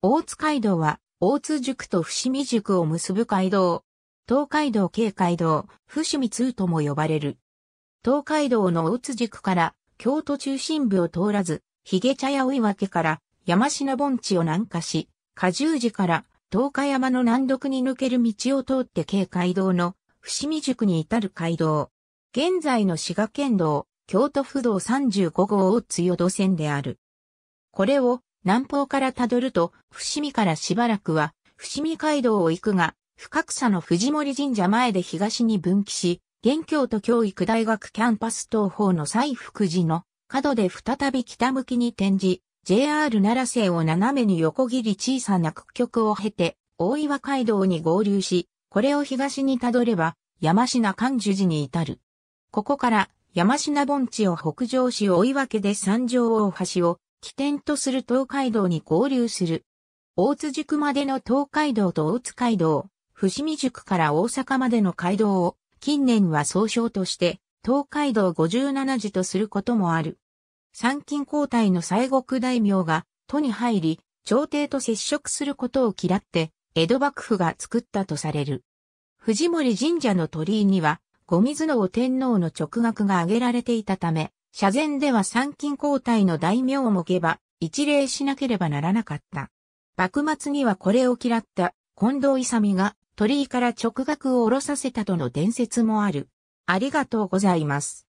大津街道は、大津塾と伏見塾を結ぶ街道。東海道京街道、伏見通とも呼ばれる。東海道の大津塾から、京都中心部を通らず、髭茶屋追分から、山品盆地を南下し、加重寺から、東海山の南読に抜ける道を通って京街道の、伏見塾に至る街道。現在の滋賀県道、京都府道35号大津淀線である。これを、南方からたどると、伏見からしばらくは、伏見街道を行くが、深草の藤森神社前で東に分岐し、元教と教育大学キャンパス東方の西福寺の角で再び北向きに転じ、JR 奈良線を斜めに横切り小さな屈曲を経て、大岩街道に合流し、これを東にたどれば、山科関樹寺に至る。ここから、山科盆地を北上し大岩家で三条大橋を起点とする東海道に合流する。大津宿までの東海道と大津街道、伏見宿から大阪までの街道を、近年は総称として、東海道五十七寺とすることもある。参勤交代の西国大名が、都に入り、朝廷と接触することを嫌って、江戸幕府が作ったとされる。藤森神社の鳥居には、御水の天皇の直学が挙げられていたため、社前では参勤交代の大名も下馬、一礼しなければならなかった。幕末にはこれを嫌った近藤勇が鳥居から直角を下ろさせたとの伝説もある。ありがとうございます。